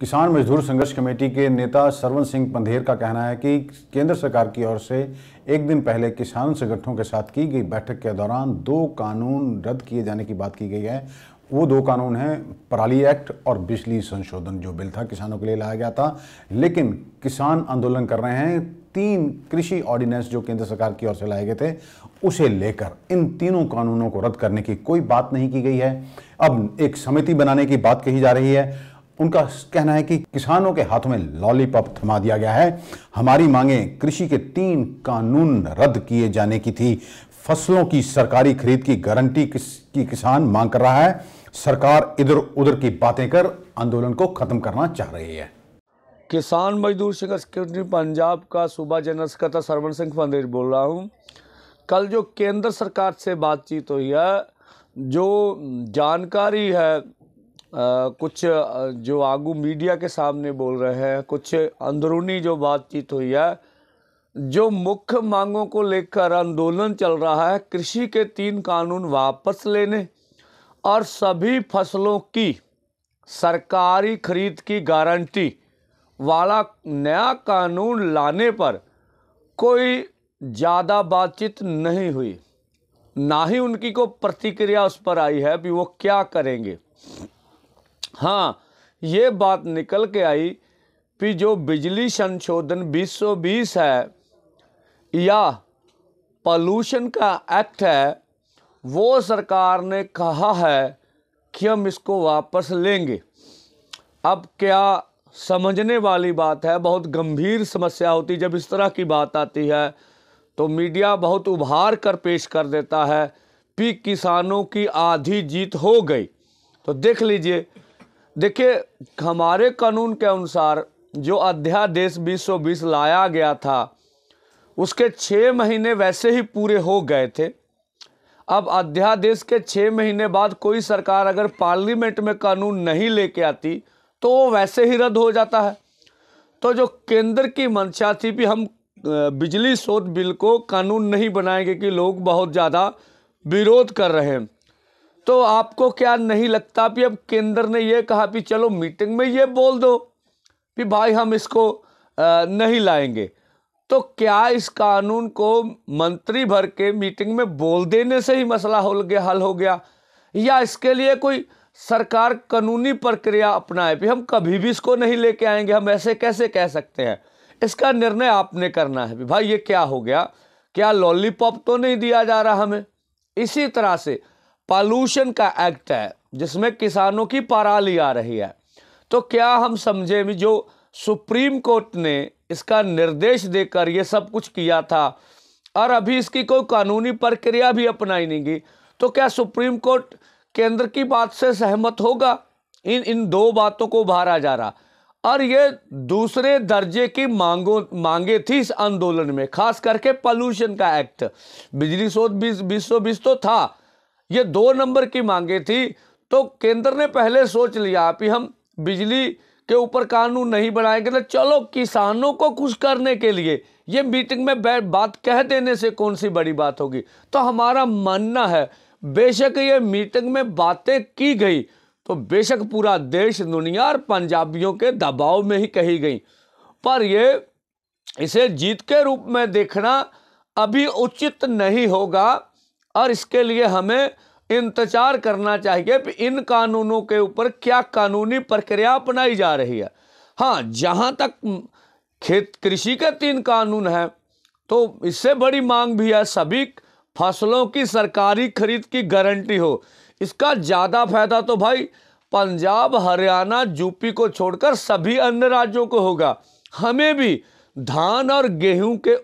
किसान मजदूर संघर्ष कमेटी के नेता सरवन सिंह पंधेर का कहना है कि केंद्र सरकार की ओर से एक दिन पहले किसान संगठनों के साथ की गई बैठक के दौरान दो कानून रद्द किए जाने की बात की गई है वो दो कानून हैं पराली एक्ट और बिजली संशोधन जो बिल था किसानों के लिए लाया गया था लेकिन किसान आंदोलन कर रहे हैं तीन कृषि ऑर्डिनेंस जो केंद्र सरकार की ओर से लाए गए थे उसे लेकर इन तीनों कानूनों को रद्द करने की कोई बात नहीं की गई है अब एक समिति बनाने की बात कही जा रही है उनका कहना है कि किसानों के हाथों में लॉलीपॉप थमा दिया गया है हमारी मांगे कृषि के तीन कानून रद्द किए जाने की थी फसलों की सरकारी खरीद की गारंटी किस की किसान मांग कर रहा है सरकार इधर उधर की बातें कर आंदोलन को ख़त्म करना चाह रही है किसान मजदूर संघर्ष कमेटी पंजाब का सूबा जनरल सकत्र सरवण सिंह पंदेर बोल रहा हूँ कल जो केंद्र सरकार से बातचीत हुई है जो जानकारी है कुछ जो आगू मीडिया के सामने बोल रहे हैं कुछ अंदरूनी जो बातचीत हुई है जो मुख्य मांगों को लेकर आंदोलन चल रहा है कृषि के तीन कानून वापस लेने और सभी फसलों की सरकारी खरीद की गारंटी वाला नया कानून लाने पर कोई ज़्यादा बातचीत नहीं हुई ना ही उनकी को प्रतिक्रिया उस पर आई है भी वो क्या करेंगे हाँ ये बात निकल के आई कि जो बिजली संशोधन 2020 है या पॉल्यूशन का एक्ट है वो सरकार ने कहा है कि हम इसको वापस लेंगे अब क्या समझने वाली बात है बहुत गंभीर समस्या होती जब इस तरह की बात आती है तो मीडिया बहुत उभार कर पेश कर देता है कि किसानों की आधी जीत हो गई तो देख लीजिए देखिए हमारे कानून के अनुसार जो अध्यादेश 2020 लाया गया था उसके छः महीने वैसे ही पूरे हो गए थे अब अध्यादेश के छः महीने बाद कोई सरकार अगर पार्लियामेंट में कानून नहीं लेके आती तो वो वैसे ही रद्द हो जाता है तो जो केंद्र की मंशा थी भी हम बिजली शोध बिल को कानून नहीं बनाएंगे कि लोग बहुत ज़्यादा विरोध कर रहे हैं तो आपको क्या नहीं लगता भी अब केंद्र ने ये कहा भी चलो मीटिंग में ये बोल दो भी भाई हम इसको नहीं लाएंगे तो क्या इस कानून को मंत्री भर के मीटिंग में बोल देने से ही मसला हो गया हल हो गया या इसके लिए कोई सरकार कानूनी प्रक्रिया अपनाए भी हम कभी भी इसको नहीं लेके आएंगे हम ऐसे कैसे कह सकते हैं इसका निर्णय आपने करना है भाई ये क्या हो गया क्या लॉलीपॉप तो नहीं दिया जा रहा हमें इसी तरह से पॉल्यूशन का एक्ट है जिसमें किसानों की पराली आ रही है तो क्या हम समझे भी जो सुप्रीम कोर्ट ने इसका निर्देश देकर ये सब कुछ किया था और अभी इसकी कोई कानूनी प्रक्रिया भी अपनाई नहीं गई तो क्या सुप्रीम कोर्ट केंद्र की बात से सहमत होगा इन इन दो बातों को उभारा जा रहा और ये दूसरे दर्जे की मांगों मांगे थी इस आंदोलन में खास करके पॉल्यूशन का एक्ट बिजली शोध बीस बीस सौ बीस तो था ये दो नंबर की मांगे थी तो केंद्र ने पहले सोच लिया कि हम बिजली के ऊपर कानून नहीं बनाएंगे तो चलो किसानों को खुश करने के लिए ये मीटिंग में बैठ बात कह देने से कौन सी बड़ी बात होगी तो हमारा मानना है बेशक ये मीटिंग में बातें की गई तो बेशक पूरा देश दुनिया और पंजाबियों के दबाव में ही कही गई पर ये इसे जीत के रूप में देखना अभी उचित नहीं होगा और इसके लिए हमें इंतजार करना चाहिए कि इन कानूनों के ऊपर क्या कानूनी प्रक्रिया अपनाई जा रही है हाँ जहाँ तक खेत कृषि के तीन कानून हैं तो इससे बड़ी मांग भी है सभी फसलों की सरकारी खरीद की गारंटी हो इसका ज़्यादा फायदा तो भाई पंजाब हरियाणा यूपी को छोड़कर सभी अन्य राज्यों को होगा हमें भी धान और गेहूं के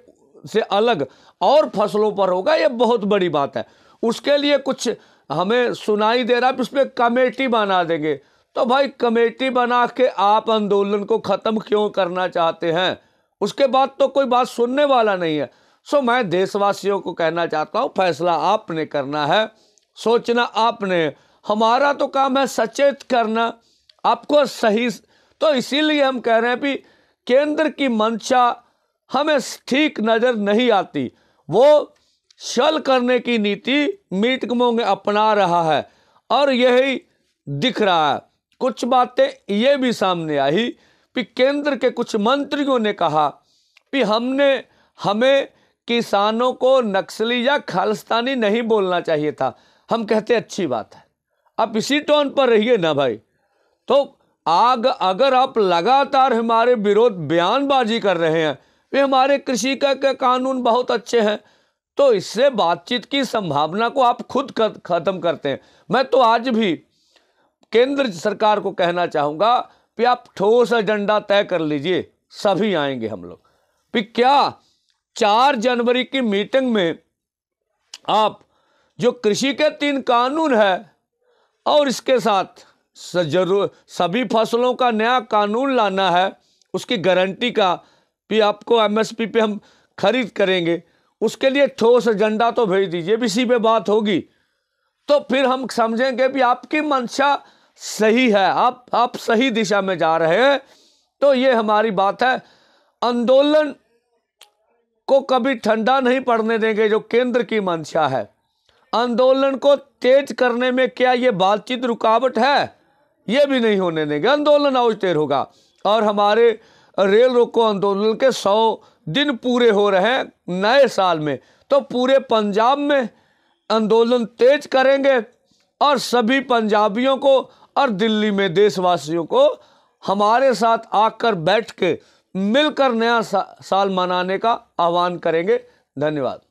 से अलग और फसलों पर होगा ये बहुत बड़ी बात है उसके लिए कुछ हमें सुनाई दे रहा है उसमें कमेटी बना देंगे तो भाई कमेटी बना के आप आंदोलन को ख़त्म क्यों करना चाहते हैं उसके बाद तो कोई बात सुनने वाला नहीं है सो मैं देशवासियों को कहना चाहता हूँ फैसला आपने करना है सोचना आपने हमारा तो काम है सचेत करना आपको सही तो इसीलिए हम कह रहे हैं कि केंद्र की मंशा हमें ठीक नज़र नहीं आती वो शल करने की नीति मीटकमों में अपना रहा है और यही दिख रहा है कुछ बातें ये भी सामने आई कि केंद्र के कुछ मंत्रियों ने कहा कि हमने हमें किसानों को नक्सली या खालिस्तानी नहीं बोलना चाहिए था हम कहते अच्छी बात है आप इसी टोन पर रहिए ना भाई तो आग अगर आप लगातार हमारे विरोध बयानबाजी कर रहे हैं वे हमारे कृषि का, का कानून बहुत अच्छे हैं तो इससे बातचीत की संभावना को आप खुद ख़त्म करते हैं मैं तो आज भी केंद्र सरकार को कहना चाहूँगा कि आप ठोस एजेंडा तय कर लीजिए सभी आएंगे हम लोग भी क्या चार जनवरी की मीटिंग में आप जो कृषि के तीन कानून है और इसके साथ जरूर सभी फसलों का नया कानून लाना है उसकी गारंटी का भी आपको एमएसपी पे हम खरीद करेंगे उसके लिए ठोस एजेंडा तो भेज दीजिए भी इसी पर बात होगी तो फिर हम समझेंगे भी आपकी मंशा सही है आप आप सही दिशा में जा रहे हैं तो ये हमारी बात है आंदोलन को कभी ठंडा नहीं पड़ने देंगे जो केंद्र की मंशा है आंदोलन को तेज करने में क्या ये बातचीत रुकावट है ये भी नहीं होने देंगे आंदोलन अवज तेर होगा और हमारे रेल रोको आंदोलन के सौ दिन पूरे हो रहे हैं नए साल में तो पूरे पंजाब में आंदोलन तेज करेंगे और सभी पंजाबियों को और दिल्ली में देशवासियों को हमारे साथ आकर बैठ के मिलकर नया सा, साल मनाने का आह्वान करेंगे धन्यवाद